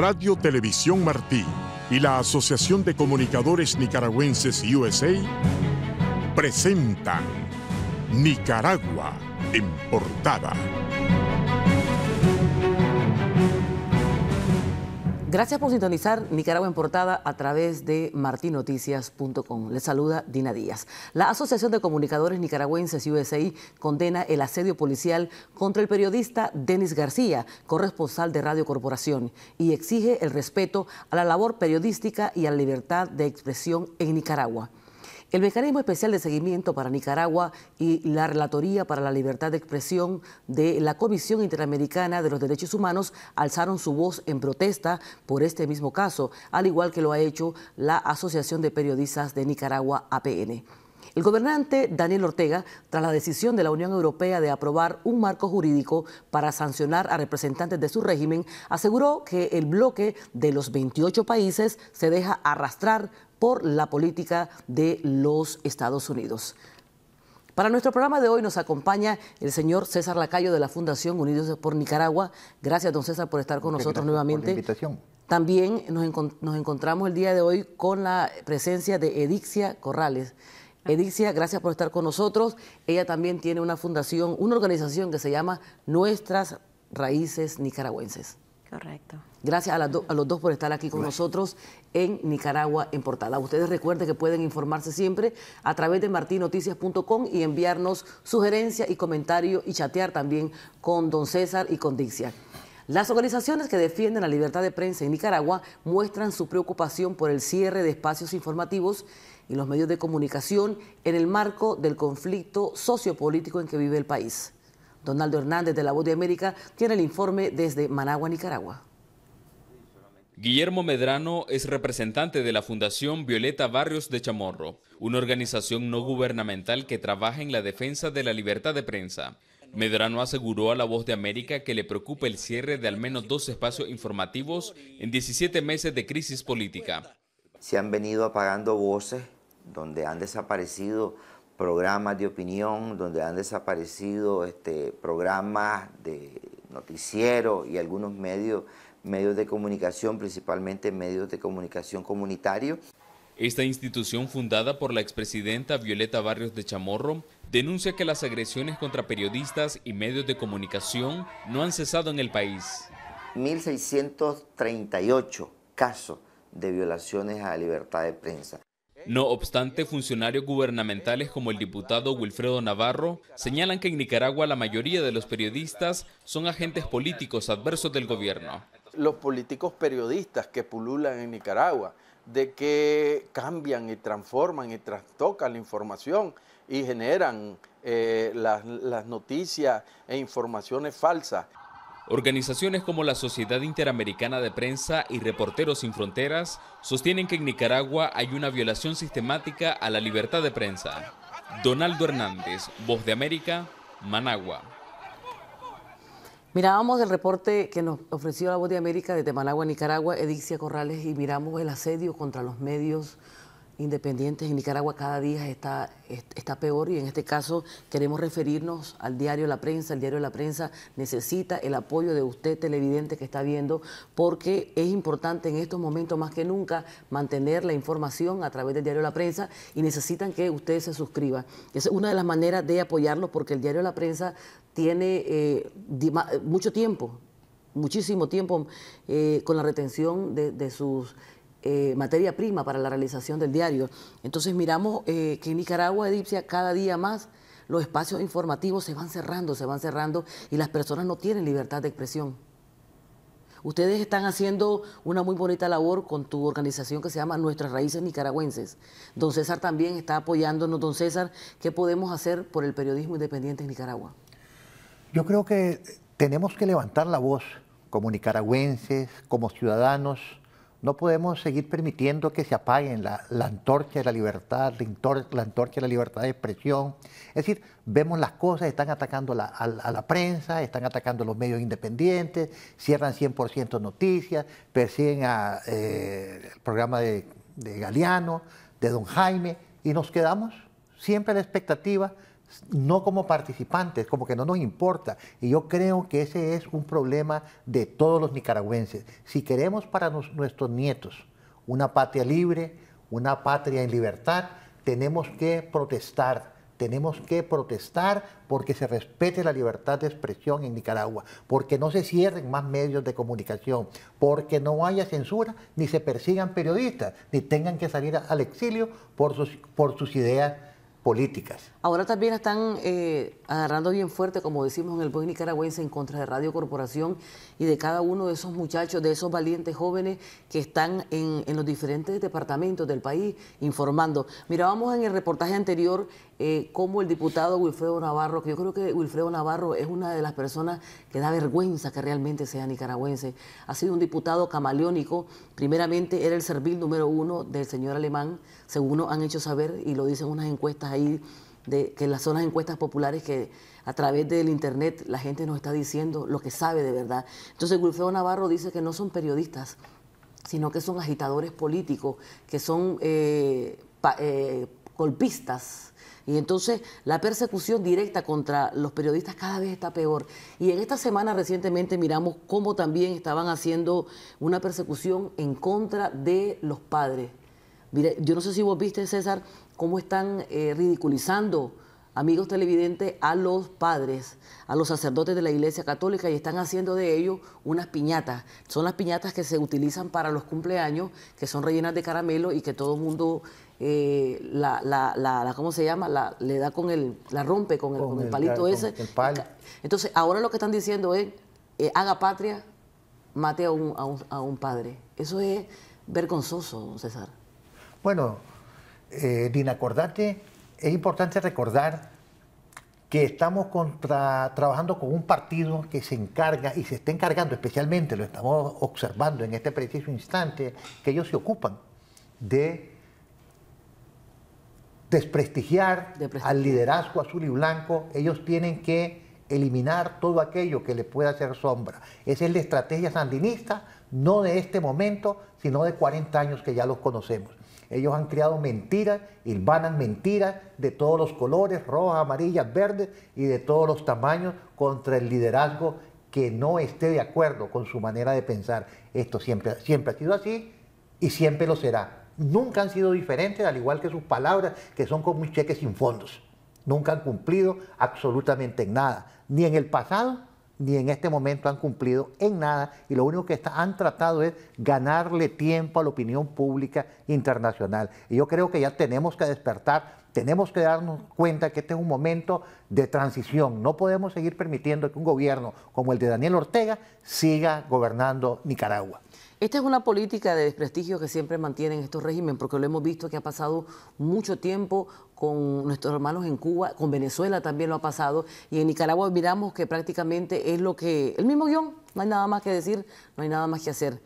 Radio Televisión Martí y la Asociación de Comunicadores Nicaragüenses USA presentan Nicaragua en portada. Gracias por sintonizar Nicaragua en Portada a través de martinoticias.com. Les saluda Dina Díaz. La Asociación de Comunicadores Nicaragüenses U.S.I. condena el asedio policial contra el periodista Denis García, corresponsal de Radio Corporación, y exige el respeto a la labor periodística y a la libertad de expresión en Nicaragua. El Mecanismo Especial de Seguimiento para Nicaragua y la Relatoría para la Libertad de Expresión de la Comisión Interamericana de los Derechos Humanos alzaron su voz en protesta por este mismo caso, al igual que lo ha hecho la Asociación de Periodistas de Nicaragua, APN. El gobernante Daniel Ortega, tras la decisión de la Unión Europea de aprobar un marco jurídico para sancionar a representantes de su régimen, aseguró que el bloque de los 28 países se deja arrastrar por la política de los Estados Unidos. Para nuestro programa de hoy nos acompaña el señor César Lacayo de la Fundación Unidos por Nicaragua. Gracias, don César, por estar con nosotros nuevamente. invitación. También nos, nos, encontramos el día de hoy con la presencia de Edixia Corrales. Edixia, gracias por estar con nosotros. Ella también tiene una fundación, una organización que se llama Nuestras Raíces Nicaragüenses. Correcto. Gracias a, los dos por estar aquí con nosotros en Nicaragua en Portada. Ustedes recuerden que pueden informarse siempre a través de martinoticias.com y enviarnos sugerencias y comentarios y chatear también con don César y con Dixia. Las organizaciones que defienden la libertad de prensa en Nicaragua muestran su preocupación por el cierre de espacios informativos y los medios de comunicación en el marco del conflicto sociopolítico en que vive el país. Donaldo Hernández de La Voz de América tiene el informe desde Managua, Nicaragua. Guillermo Medrano es representante de la Fundación Violeta Barrios de Chamorro, una organización no gubernamental que trabaja en la defensa de la libertad de prensa. Medrano aseguró a La Voz de América que le preocupa el cierre de al menos dos espacios informativos en 17 meses de crisis política. Se han venido apagando voces donde han desaparecido programas de opinión, donde han desaparecido este, programas de noticiero y algunos medios, medios de comunicación, principalmente medios de comunicación comunitario. Esta institución, fundada por la expresidenta Violeta Barrios de Chamorro, denuncia que las agresiones contra periodistas y medios de comunicación no han cesado en el país. 1.638 casos de violaciones a la libertad de prensa. No obstante, funcionarios gubernamentales como el diputado Wilfredo Navarro señalan que en Nicaragua la mayoría de los periodistas son agentes políticos adversos del gobierno. Los políticos periodistas que pululan en Nicaragua, de que cambian y transforman y trastocan la información y generan eh, las noticias e informaciones falsas. Organizaciones como la Sociedad Interamericana de Prensa y Reporteros Sin Fronteras sostienen que en Nicaragua hay una violación sistemática a la libertad de prensa. Donaldo Hernández, Voz de América, Managua. Mirábamos el reporte que nos ofreció la Voz de América desde Managua, Nicaragua, Edicia Corrales, y miramos el asedio contra los medios independientes en Nicaragua cada día está, está peor y en este caso queremos referirnos al diario La Prensa. El diario La Prensa necesita el apoyo de usted, televidente que está viendo, porque es importante en estos momentos más que nunca mantener la información a través del diario La Prensa y necesitan que ustedes se suscriba. Es una de las maneras de apoyarlo porque el diario La Prensa tiene eh, mucho tiempo muchísimo tiempo eh, con la retención de, de sus eh, materia prima para la realización del diario. Entonces miramos eh, que en Nicaragua, Edipcia, cada día más los espacios informativos se van cerrando, se van cerrando y las personas no tienen libertad de expresión. Ustedes están haciendo una muy bonita labor con tu organización que se llama Nuestras Raíces Nicaragüenses. Don César también está apoyándonos. Don César, ¿qué podemos hacer por el periodismo independiente en Nicaragua? Yo creo que tenemos que levantar la voz como nicaragüenses, como ciudadanos, no podemos seguir permitiendo que se apaguen la, antorcha de la libertad, la, antorcha de la libertad de expresión. Es decir, vemos las cosas, están atacando a, la prensa, están atacando a los medios independientes, cierran 100% noticias, persiguen al eh, programa de, de Galeano, de Don Jaime, y nos quedamos siempre a la expectativa no como participantes, como que no nos importa. Y yo creo que ese es un problema de todos los nicaragüenses. Si queremos para nuestros nietos una patria libre, una patria en libertad, tenemos que protestar. Tenemos que protestar porque se respete la libertad de expresión en Nicaragua, porque no se cierren más medios de comunicación, porque no haya censura, ni se persigan periodistas, ni tengan que salir al exilio por por sus ideas políticas. Ahora también están eh, agarrando bien fuerte, como decimos en el buen Nicaragüense, en contra de Radio Corporación y de cada uno de esos muchachos, de esos valientes jóvenes que están en, en los diferentes departamentos del país informando. Mirábamos en el reportaje anterior eh, como el diputado Wilfredo Navarro, que yo creo que Wilfredo Navarro es una de las personas que da vergüenza que realmente sea nicaragüense. Ha sido un diputado camaleónico, primeramente era el servil número uno del señor Alemán, según han hecho saber y lo dicen unas encuestas ahí, de, que las zonas encuestas populares que a través del internet la gente nos está diciendo lo que sabe de verdad. Entonces Wilfredo Navarro dice que no son periodistas, sino que son agitadores políticos, que son... Eh, eh, golpistas. Y entonces la persecución directa contra los periodistas cada vez está peor. Y en esta semana recientemente miramos cómo también estaban haciendo una persecución en contra de los padres. yo no sé si vos viste, César, cómo están eh, ridiculizando, amigos televidentes, a los padres, a los sacerdotes de la Iglesia Católica y están haciendo de ellos unas piñatas. Son las piñatas que se utilizan para los cumpleaños, que son rellenas de caramelo y que todo el mundo eh, la, la, ¿cómo se llama? La, le da con el, la rompe con el, palito ese. Entonces, ahora lo que están diciendo es, eh, haga patria, mate a un, a un, padre. Eso es vergonzoso, don César. Bueno, eh, Dina, acordate, es importante recordar que estamos contra, trabajando con un partido que se encarga y se está encargando especialmente, lo estamos observando en este preciso instante, que ellos se ocupan de desprestigiar al liderazgo azul y blanco, ellos tienen que eliminar todo aquello que le pueda hacer sombra. Esa es la estrategia sandinista, no de este momento, sino de 40 años que ya los conocemos. Ellos han creado mentiras, hilvanan mentiras de todos los colores, rojas, amarillas, verdes y de todos los tamaños contra el liderazgo que no esté de acuerdo con su manera de pensar. Esto siempre, siempre ha sido así y siempre lo será nunca han sido diferentes, al igual que sus palabras, que son como un cheque sin fondos. Nunca han cumplido absolutamente en nada, ni en el pasado, ni en este momento han cumplido en nada, y lo único que han tratado es ganarle tiempo a la opinión pública internacional. Y yo creo que ya tenemos que despertar, tenemos que darnos cuenta que este es un momento de transición. No podemos seguir permitiendo que un gobierno como el de Daniel Ortega siga gobernando Nicaragua. Esta es una política de desprestigio que siempre mantienen estos regímenes, porque lo hemos visto que ha pasado mucho tiempo con nuestros hermanos en Cuba, con Venezuela también lo ha pasado, y en Nicaragua miramos que prácticamente es lo que, el mismo guión, no hay nada más que decir, no hay nada más que hacer.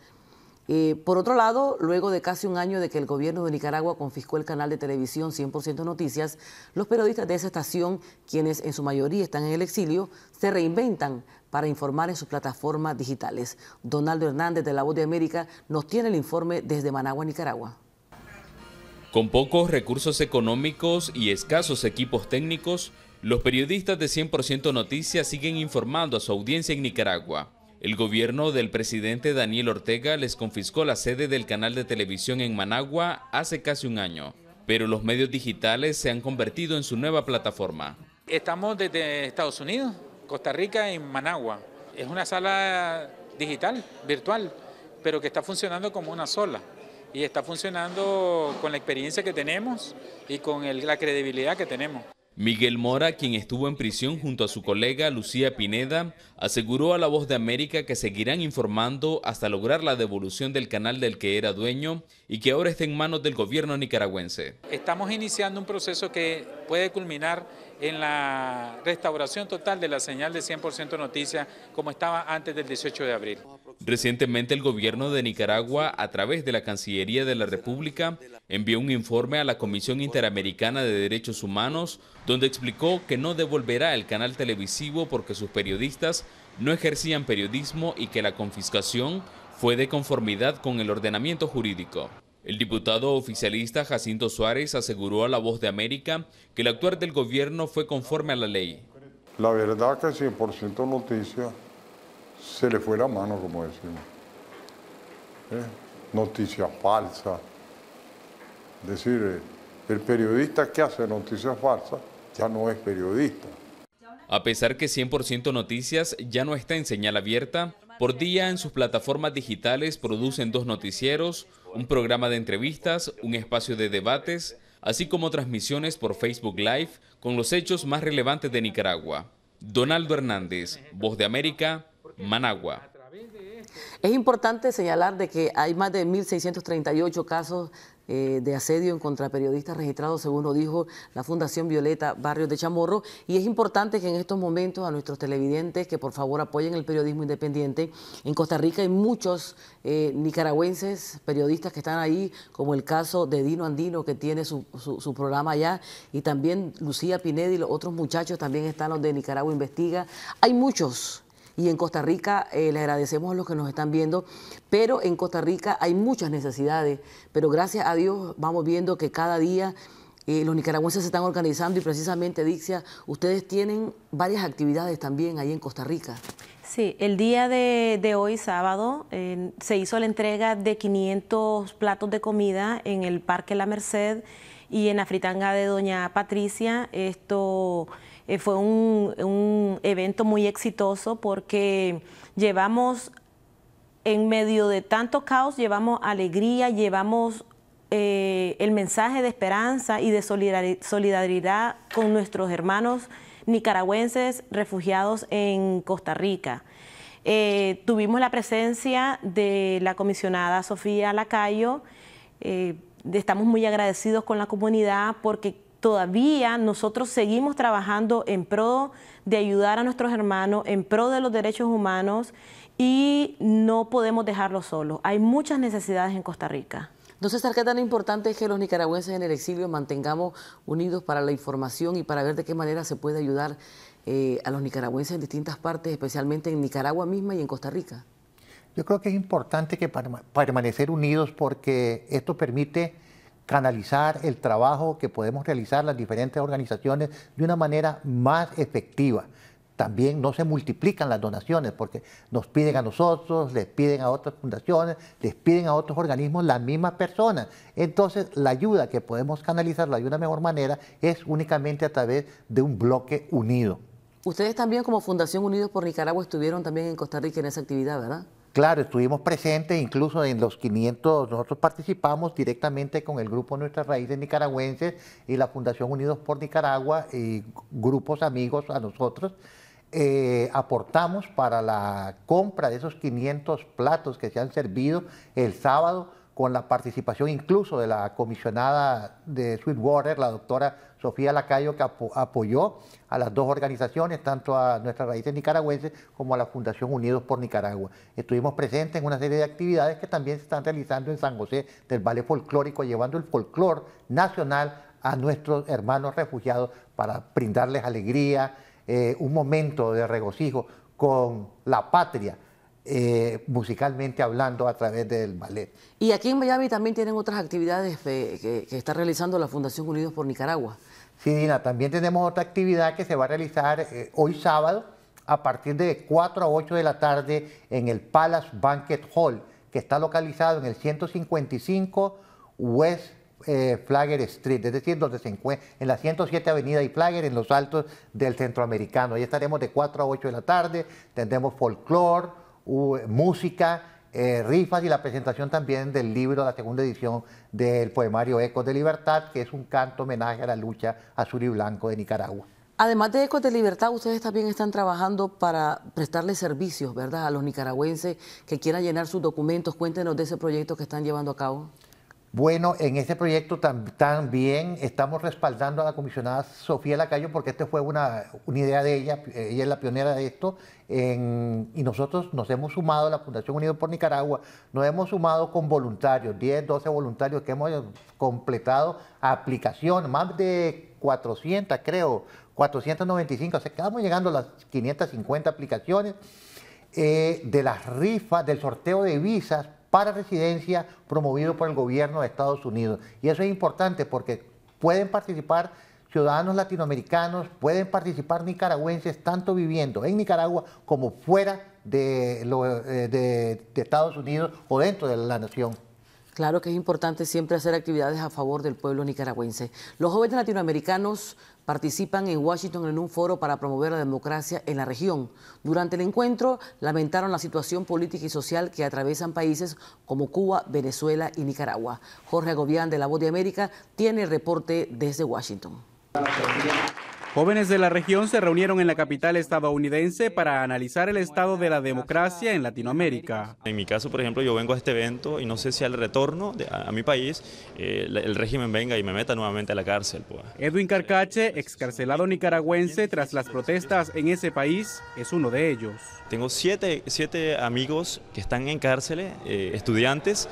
Eh, por otro lado, luego de casi un año de que el gobierno de Nicaragua confiscó el canal de televisión 100% Noticias, los periodistas de esa estación, quienes en su mayoría están en el exilio, se reinventan para informar en sus plataformas digitales. Donaldo Hernández de La Voz de América nos tiene el informe desde Managua, Nicaragua. Con pocos recursos económicos y escasos equipos técnicos, los periodistas de 100% Noticias siguen informando a su audiencia en Nicaragua. El gobierno del presidente Daniel Ortega les confiscó la sede del canal de televisión en Managua hace casi un año, pero los medios digitales se han convertido en su nueva plataforma. Estamos desde Estados Unidos, Costa Rica en Managua. Es una sala digital, virtual, pero que está funcionando como una sola y está funcionando con la experiencia que tenemos y con la credibilidad que tenemos. Miguel Mora, quien estuvo en prisión junto a su colega Lucía Pineda, aseguró a La Voz de América que seguirán informando hasta lograr la devolución del canal del que era dueño y que ahora está en manos del gobierno nicaragüense. Estamos iniciando un proceso que puede culminar en la restauración total de la señal de 100% Noticias como estaba antes del 18 de abril. Recientemente el gobierno de Nicaragua, a través de la Cancillería de la República, envió un informe a la Comisión Interamericana de Derechos Humanos, donde explicó que no devolverá el canal televisivo porque sus periodistas no ejercían periodismo y que la confiscación fue de conformidad con el ordenamiento jurídico. El diputado oficialista Jacinto Suárez aseguró a La Voz de América que el actuar del gobierno fue conforme a la ley. La verdad que 100% noticias se le fue la mano, como decimos. ¿Eh? Noticias falsas. Es decir, eh, el periodista que hace noticias falsas ya no es periodista. A pesar que 100% Noticias ya no está en señal abierta, por día en sus plataformas digitales producen dos noticieros, un programa de entrevistas, un espacio de debates, así como transmisiones por Facebook Live con los hechos más relevantes de Nicaragua. Donaldo Hernández, Voz de América, Managua. Es importante señalar de que hay más de 1.638 casos eh, de asedio en contra periodistas registrados, según lo dijo la Fundación Violeta Barrios de Chamorro. Y es importante que en estos momentos a nuestros televidentes que por favor apoyen el periodismo independiente. En Costa Rica hay muchos eh, nicaragüenses periodistas que están ahí, como el caso de Dino Andino, que tiene su, su, programa allá, y también Lucía Pineda y los otros muchachos también están donde de Nicaragua Investiga. Hay muchos y en Costa Rica eh, le agradecemos a los que nos están viendo, pero en Costa Rica hay muchas necesidades, pero gracias a Dios vamos viendo que cada día... Eh, los nicaragüenses se están organizando y precisamente, Dixia, ustedes tienen varias actividades también ahí en Costa Rica. Sí, el día de, hoy, sábado, eh, se hizo la entrega de 500 platos de comida en el Parque La Merced y en la fritanga de Doña Patricia. Esto eh, fue un, evento muy exitoso porque llevamos, en medio de tanto caos, llevamos alegría, llevamos eh, el mensaje de esperanza y de solidaridad con nuestros hermanos nicaragüenses refugiados en Costa Rica. Eh, tuvimos la presencia de la comisionada Sofía Lacayo. estamos muy agradecidos con la comunidad porque todavía nosotros seguimos trabajando en pro de ayudar a nuestros hermanos, en pro de los derechos humanos y no podemos dejarlos solos. Hay muchas necesidades en Costa Rica. Entonces, ¿qué tan importante es que los nicaragüenses en el exilio mantengamos unidos para la información y para ver de qué manera se puede ayudar eh, a los nicaragüenses en distintas partes, especialmente en Nicaragua misma y en Costa Rica? Yo creo que es importante que permanecer unidos porque esto permite canalizar el trabajo que podemos realizar las diferentes organizaciones de una manera más efectiva. También no se multiplican las donaciones porque nos piden a nosotros, les piden a otras fundaciones, les piden a otros organismos las mismas personas. Entonces, la ayuda que podemos canalizarla de una mejor manera es únicamente a través de un bloque unido. Ustedes también como Fundación Unidos por Nicaragua estuvieron también en Costa Rica en esa actividad, ¿verdad? Claro, estuvimos presentes, incluso en los 500, nosotros participamos directamente con el grupo Nuestras Raíces Nicaragüenses y la Fundación Unidos por Nicaragua y grupos amigos a nosotros. Eh, aportamos para la compra de esos 500 platos que se han servido el sábado con la participación incluso de la comisionada de Sweetwater, la doctora Sofía Lacayo, que apoyó a las dos organizaciones, tanto a nuestras raíces nicaragüenses como a la Fundación Unidos por Nicaragua. Estuvimos presentes en una serie de actividades que también se están realizando en San José del Valle Folclórico, llevando el folclor nacional a nuestros hermanos refugiados para brindarles alegría, eh, un momento de regocijo con la patria eh, musicalmente hablando a través del ballet. Y aquí en Miami también tienen otras actividades que, está realizando la Fundación Unidos por Nicaragua. Sí, Dina, también tenemos otra actividad que se va a realizar eh, hoy sábado a partir de 4 a 8 de la tarde en el Palace Banquet Hall, que está localizado en el 155 West eh, Flagler Street, es decir, en la 107 Avenida y Flagger, en los altos del centroamericano. Ahí estaremos de 4 a 8 de la tarde, tendremos folclore, música, eh, rifas y la presentación también del libro, la segunda edición del poemario Ecos de Libertad, que es un canto homenaje a la lucha azul y blanco de Nicaragua. Además de Ecos de Libertad, ustedes también están trabajando para prestarle servicios, ¿verdad?, a los nicaragüenses que quieran llenar sus documentos. Cuéntenos de ese proyecto que están llevando a cabo. Bueno, en este proyecto también estamos respaldando a la comisionada Sofía Lacayo porque esta fue una, idea de ella, ella es la pionera de esto, y nosotros nos hemos sumado, la Fundación Unido por Nicaragua, nos hemos sumado con voluntarios, 10, 12 voluntarios que hemos completado aplicación, más de 400 creo, 495, o sea, estamos llegando a las 550 aplicaciones eh, de las rifas, del sorteo de visas para residencia promovido por el gobierno de Estados Unidos. Y eso es importante porque pueden participar ciudadanos latinoamericanos, pueden participar nicaragüenses, tanto viviendo en Nicaragua como fuera de, eh, Estados Unidos o dentro de la nación. Claro que es importante siempre hacer actividades a favor del pueblo nicaragüense. Los jóvenes latinoamericanos participan en Washington en un foro para promover la democracia en la región. Durante el encuentro lamentaron la situación política y social que atravesan países como Cuba, Venezuela y Nicaragua. Jorge Agobián de La Voz de América tiene el reporte desde Washington. Jóvenes de la región se reunieron en la capital estadounidense para analizar el estado de la democracia en Latinoamérica. En mi caso, por ejemplo, yo vengo a este evento y no sé si al retorno a, mi país eh, el, régimen venga y me meta nuevamente a la cárcel. Pues. Edwin Carcache, excarcelado nicaragüense tras las protestas en ese país, es uno de ellos. Tengo siete, amigos que están en cárcel, eh, estudiantes,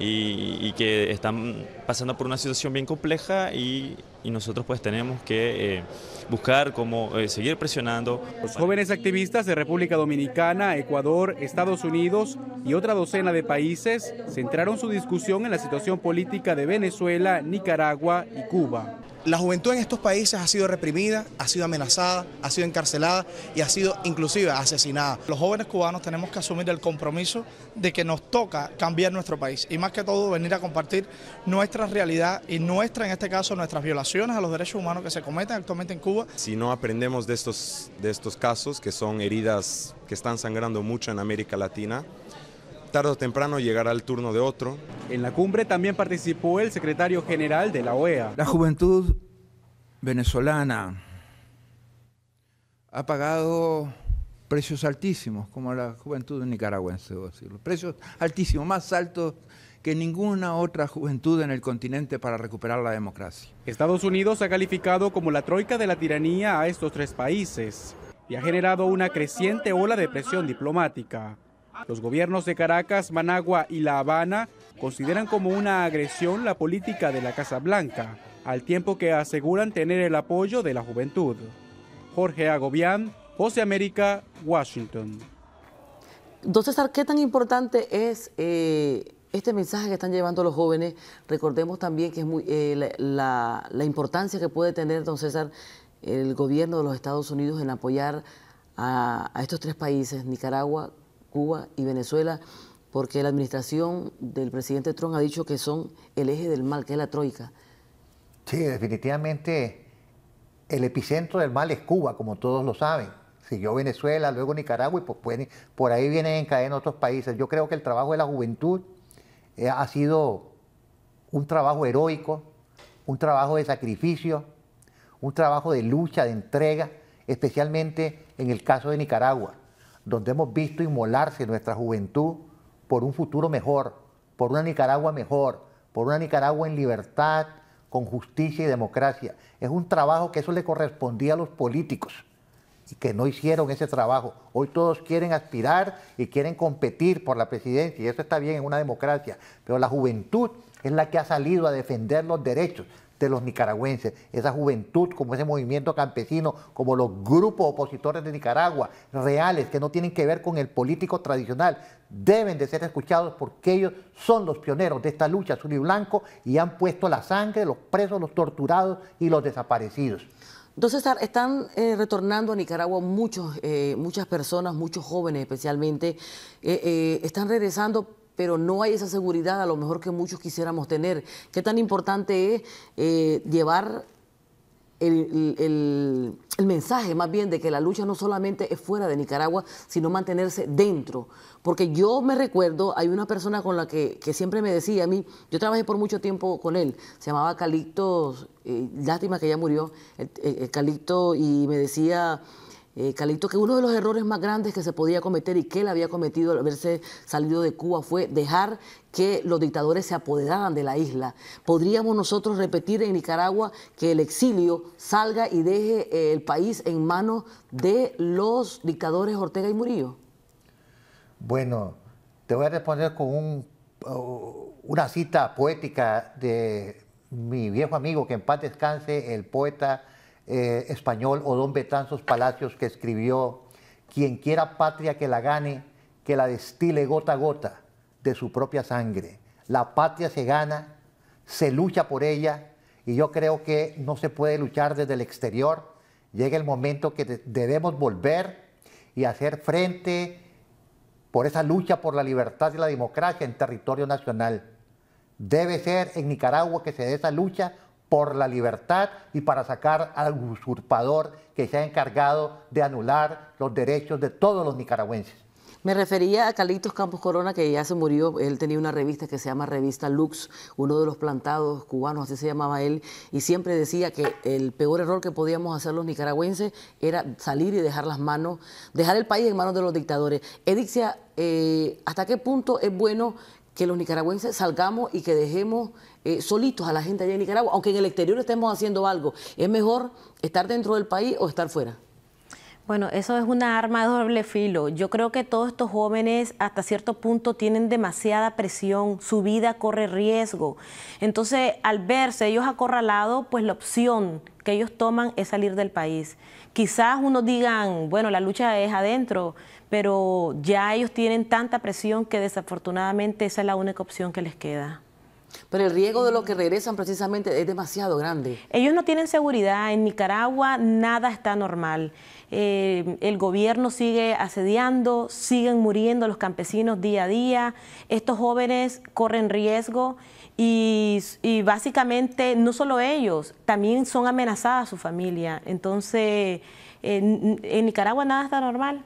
y, que están pasando por una situación bien compleja y, nosotros pues tenemos que eh, buscar cómo eh, seguir presionando. Los jóvenes activistas de República Dominicana, Ecuador, Estados Unidos y otra docena de países centraron su discusión en la situación política de Venezuela, Nicaragua y Cuba. La juventud en estos países ha sido reprimida, ha sido amenazada, ha sido encarcelada y ha sido inclusive asesinada. Los jóvenes cubanos tenemos que asumir el compromiso de que nos toca cambiar nuestro país y más que todo venir a compartir nuestra realidad y nuestra, en este caso, nuestras violaciones a los derechos humanos que se cometen actualmente en Cuba. Si no aprendemos de estos, de estos casos, que son heridas que están sangrando mucho en América Latina, tarde o temprano llegará el turno de otro. En la cumbre también participó el secretario general de la OEA. La juventud venezolana ha pagado precios altísimos, como la juventud nicaragüense, decirlo. Precios altísimos, más altos que ninguna otra juventud en el continente para recuperar la democracia. Estados Unidos ha calificado como la troika de la tiranía a estos tres países y ha generado una creciente ola de presión diplomática. Los gobiernos de Caracas, Managua y La Habana consideran como una agresión la política de la Casa Blanca, al tiempo que aseguran tener el apoyo de la juventud. Jorge Agobián, José América, Washington. César, ¿qué tan importante es eh, este mensaje que están llevando los jóvenes? Recordemos también que es muy, eh, la, importancia que puede tener, don César, el gobierno de los Estados Unidos en apoyar a, a estos tres países, Nicaragua, Cuba y Venezuela, porque la administración del presidente Trump ha dicho que son el eje del mal, que es la troika. Sí, definitivamente el epicentro del mal es Cuba, como todos lo saben. Siguió Venezuela, luego Nicaragua y pues, por ahí vienen en cadena otros países. Yo creo que el trabajo de la juventud eh, ha sido un trabajo heroico, un trabajo de sacrificio, un trabajo de lucha, de entrega, especialmente en el caso de Nicaragua donde hemos visto inmolarse nuestra juventud por un futuro mejor, por una Nicaragua mejor, por una Nicaragua en libertad, con justicia y democracia. Es un trabajo que eso le correspondía a los políticos y que no hicieron ese trabajo. Hoy todos quieren aspirar y quieren competir por la presidencia y eso está bien en una democracia, pero la juventud es la que ha salido a defender los derechos de los nicaragüenses, esa juventud, como ese movimiento campesino, como los grupos opositores de Nicaragua, reales, que no tienen que ver con el político tradicional, deben de ser escuchados porque ellos son los pioneros de esta lucha azul y blanco y han puesto la sangre, los presos, los torturados y los desaparecidos. Entonces están eh, retornando a Nicaragua muchos, eh, muchas personas, muchos jóvenes especialmente, eh, están regresando pero no hay esa seguridad a lo mejor que muchos quisiéramos tener. ¿Qué tan importante es eh, llevar el, el, mensaje más bien de que la lucha no solamente es fuera de Nicaragua, sino mantenerse dentro. Porque yo me recuerdo, hay una persona con la que, que, siempre me decía a mí, yo trabajé por mucho tiempo con él, se llamaba Calixto, eh, lástima que ya murió, el, y me decía, eh, Calito, que uno de los errores más grandes que se podía cometer y que él había cometido al haberse salido de Cuba fue dejar que los dictadores se apoderaran de la isla. ¿Podríamos nosotros repetir en Nicaragua que el exilio salga y deje eh, el país en manos de los dictadores Ortega y Murillo? Bueno, te voy a responder con uh, una cita poética de mi viejo amigo, que en paz descanse, el poeta eh, español, Odón Betanzos Palacios, que escribió, quien quiera patria que la gane, que la destile gota a gota de su propia sangre. La patria se gana, se lucha por ella, y yo creo que no se puede luchar desde el exterior. Llega el momento que debemos volver y hacer frente por esa lucha por la libertad y la democracia en territorio nacional. Debe ser en Nicaragua que se dé esa lucha por la libertad y para sacar al usurpador que se ha encargado de anular los derechos de todos los nicaragüenses. Me refería a Calitos Campos Corona, que ya se murió. Él tenía una revista que se llama Revista Lux, uno de los plantados cubanos, así se llamaba él, y siempre decía que el peor error que podíamos hacer los nicaragüenses era salir y dejar las manos, dejar el país en manos de los dictadores. Edixia, eh, ¿hasta qué punto es bueno que los nicaragüenses salgamos y que dejemos eh, solitos a la gente allá en Nicaragua, aunque en el exterior estemos haciendo algo. ¿Es mejor estar dentro del país o estar fuera? Bueno, eso es una arma de doble filo. Yo creo que todos estos jóvenes hasta cierto punto tienen demasiada presión, su vida corre riesgo. Entonces, al verse ellos acorralados, pues la opción ellos toman es salir del país. Quizás unos digan, bueno, la lucha es adentro, pero ya ellos tienen tanta presión que desafortunadamente esa es la única opción que les queda. Pero el riesgo de lo que regresan precisamente es demasiado grande. Ellos no tienen seguridad. En Nicaragua nada está normal. Eh, el gobierno sigue asediando, siguen muriendo los campesinos día a día. Estos jóvenes corren riesgo. Y, básicamente no solo ellos, también son amenazadas su familia. Entonces, en, Nicaragua nada está normal.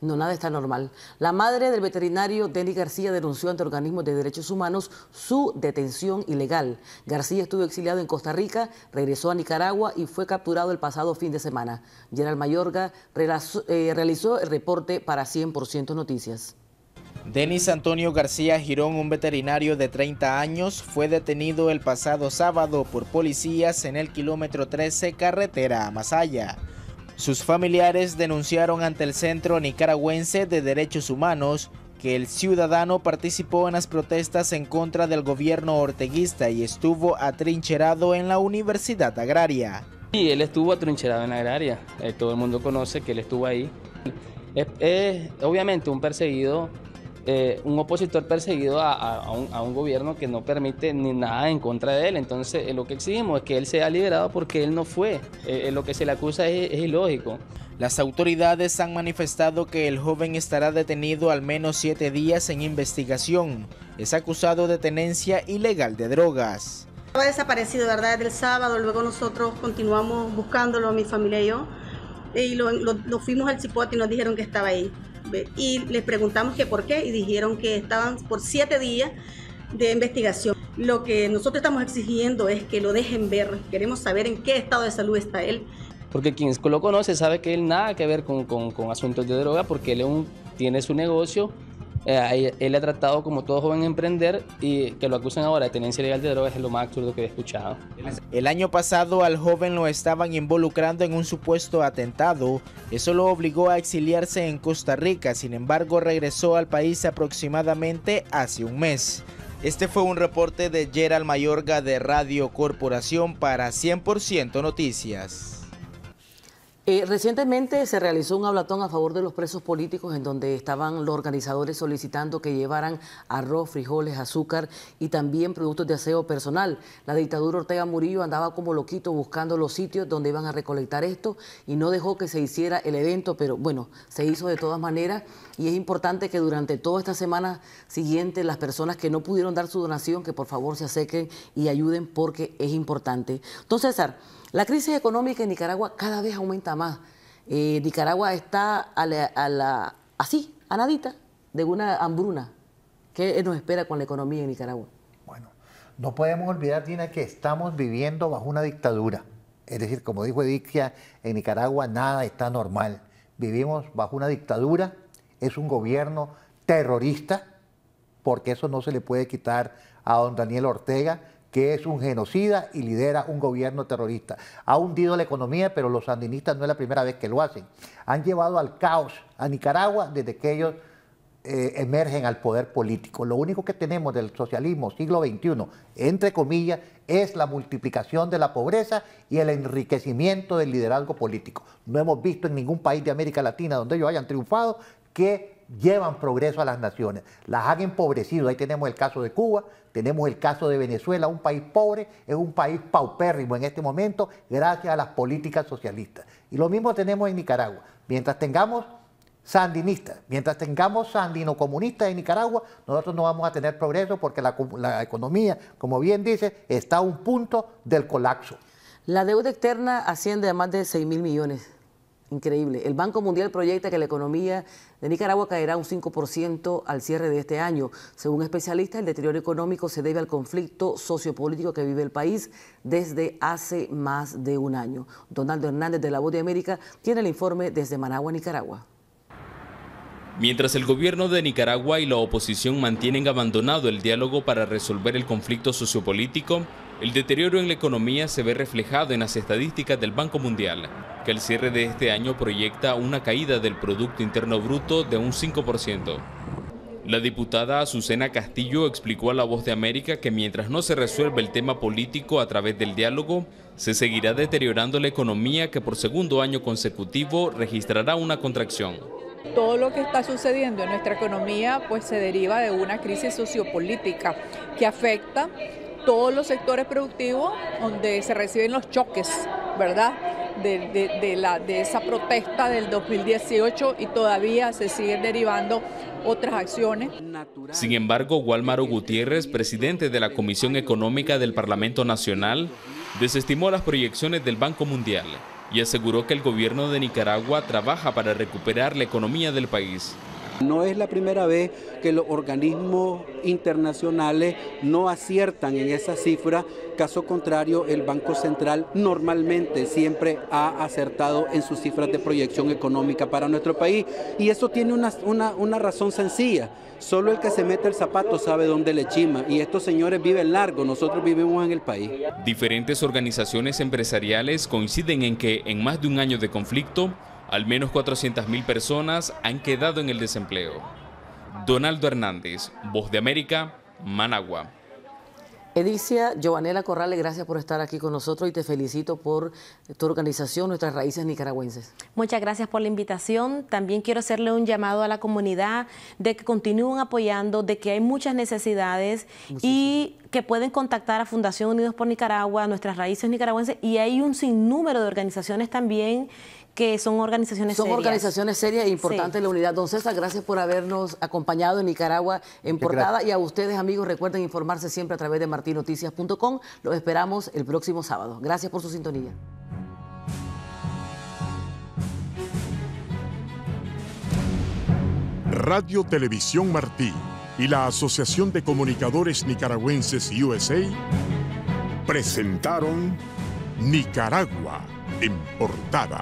No, nada está normal. La madre del veterinario Denis García denunció ante organismos de derechos humanos su detención ilegal. García estuvo exiliado en Costa Rica, regresó a Nicaragua y fue capturado el pasado fin de semana. General Mayorga eh, realizó el reporte para 100% Noticias. Denis Antonio García Girón, un veterinario de 30 años, fue detenido el pasado sábado por policías en el kilómetro 13 carretera a Masaya. Sus familiares denunciaron ante el Centro Nicaragüense de Derechos Humanos que el ciudadano participó en las protestas en contra del gobierno orteguista y estuvo atrincherado en la Universidad Agraria. Sí, él estuvo atrincherado en la Agraria. Eh, todo el mundo conoce que él estuvo ahí. es obviamente un perseguido eh, un opositor perseguido a, un, gobierno que no permite ni nada en contra de él. Entonces, eh, lo que exigimos es que él sea liberado porque él no fue. Eh, lo que se le acusa es, ilógico. Las autoridades han manifestado que el joven estará detenido al menos siete días en investigación. Es acusado de tenencia ilegal de drogas. Estaba desaparecido, ¿verdad? Desde el sábado, luego nosotros continuamos buscándolo, mi familia y yo, y lo, fuimos al Cipote y nos dijeron que estaba ahí y les preguntamos que por qué y dijeron que estaban por siete días de investigación. Lo que nosotros estamos exigiendo es que lo dejen ver, queremos saber en qué estado de salud está él. Porque quien lo conoce sabe que él nada que ver con, asuntos de droga porque él tiene su negocio él eh, él ha tratado como todo joven emprender y que lo acusen ahora de tenencia ilegal de drogas es lo más absurdo que he escuchado. El año pasado al joven lo estaban involucrando en un supuesto atentado. Eso lo obligó a exiliarse en Costa Rica, sin embargo regresó al país aproximadamente hace un mes. Este fue un reporte de Gerald Mayorga de Radio Corporación para 100% Noticias. Eh, recientemente se realizó un hablatón a favor de los presos políticos en donde estaban los organizadores solicitando que llevaran arroz, frijoles, azúcar y también productos de aseo personal. La dictadura Ortega Murillo andaba como loquito buscando los sitios donde iban a recolectar esto y no dejó que se hiciera el evento, pero bueno, se hizo de todas maneras y es importante que durante toda esta semana siguiente las personas que no pudieron dar su donación, que por favor se acerquen y ayuden porque es importante. Entonces, César, la crisis económica en Nicaragua cada vez aumenta más. Eh, Nicaragua está a la, así, a de una hambruna. ¿Qué nos espera con la economía en Nicaragua? Bueno, no podemos olvidar, Dina, que estamos viviendo bajo una dictadura. Es decir, como dijo Edicia, en Nicaragua nada está normal. Vivimos bajo una dictadura, es un gobierno terrorista, porque eso no se le puede quitar a don Daniel Ortega, que es un genocida y lidera un gobierno terrorista. Ha hundido la economía, pero los sandinistas no es la primera vez que lo hacen. Han llevado al caos a Nicaragua desde que ellos eh, emergen al poder político. Lo único que tenemos del socialismo siglo XXI, entre comillas, es la multiplicación de la pobreza y el enriquecimiento del liderazgo político. No hemos visto en ningún país de América Latina donde ellos hayan triunfado que llevan progreso a las naciones, las han empobrecido. Ahí tenemos el caso de Cuba, tenemos el caso de Venezuela, un país pobre, es un país paupérrimo en este momento gracias a las políticas socialistas. Y lo mismo tenemos en Nicaragua. Mientras tengamos sandinistas, mientras tengamos sandinocomunistas en Nicaragua, nosotros no vamos a tener progreso porque la, economía, como bien dice, está a un punto del colapso. La deuda externa asciende a más de 6 mil millones Increíble. El Banco Mundial proyecta que la economía de Nicaragua caerá un 5% al cierre de este año. Según especialistas, el deterioro económico se debe al conflicto sociopolítico que vive el país desde hace más de un año. Donaldo Hernández de la Voz de América tiene el informe desde Managua, Nicaragua. Mientras el gobierno de Nicaragua y la oposición mantienen abandonado el diálogo para resolver el conflicto sociopolítico, el deterioro en la economía se ve reflejado en las estadísticas del Banco Mundial, que el cierre de este año proyecta una caída del Producto Interno Bruto de un 5%. La diputada Azucena Castillo explicó a La Voz de América que mientras no se resuelva el tema político a través del diálogo, se seguirá deteriorando la economía que por segundo año consecutivo registrará una contracción. Todo lo que está sucediendo en nuestra economía pues se deriva de una crisis sociopolítica que afecta todos los sectores productivos donde se reciben los choques, ¿verdad? De, la, de esa protesta del 2018 y todavía se siguen derivando otras acciones. Sin embargo, Gualmaro Gutiérrez, presidente de la Comisión Económica del Parlamento Nacional, desestimó las proyecciones del Banco Mundial y aseguró que el gobierno de Nicaragua trabaja para recuperar la economía del país. No es la primera vez que los organismos internacionales no aciertan en esa cifra, caso contrario el Banco Central normalmente siempre ha acertado en sus cifras de proyección económica para nuestro país y eso tiene una, razón sencilla, solo el que se mete el zapato sabe dónde le chima y estos señores viven largo, nosotros vivimos en el país. Diferentes organizaciones empresariales coinciden en que en más de un año de conflicto, al menos 400.000 personas han quedado en el desempleo. Donaldo Hernández, Voz de América, Managua. Edicia Giovanela Corrales, gracias por estar aquí con nosotros y te felicito por tu organización, nuestras raíces nicaragüenses. Muchas gracias por la invitación. También quiero hacerle un llamado a la comunidad de que continúen apoyando, de que hay muchas necesidades y que pueden contactar a Fundación Unidos por Nicaragua, nuestras raíces nicaragüenses y hay un sinnúmero de organizaciones también que son organizaciones serias. Son organizaciones serias e importantes de la unidad. Don César, gracias por habernos acompañado en Nicaragua en portada. Y a ustedes, amigos, recuerden informarse siempre a través de martinoticias.com. Los esperamos el próximo sábado. Gracias por su sintonía. Radio Televisión Martí y la Asociación de Comunicadores Nicaragüenses USA presentaron Nicaragua Importada.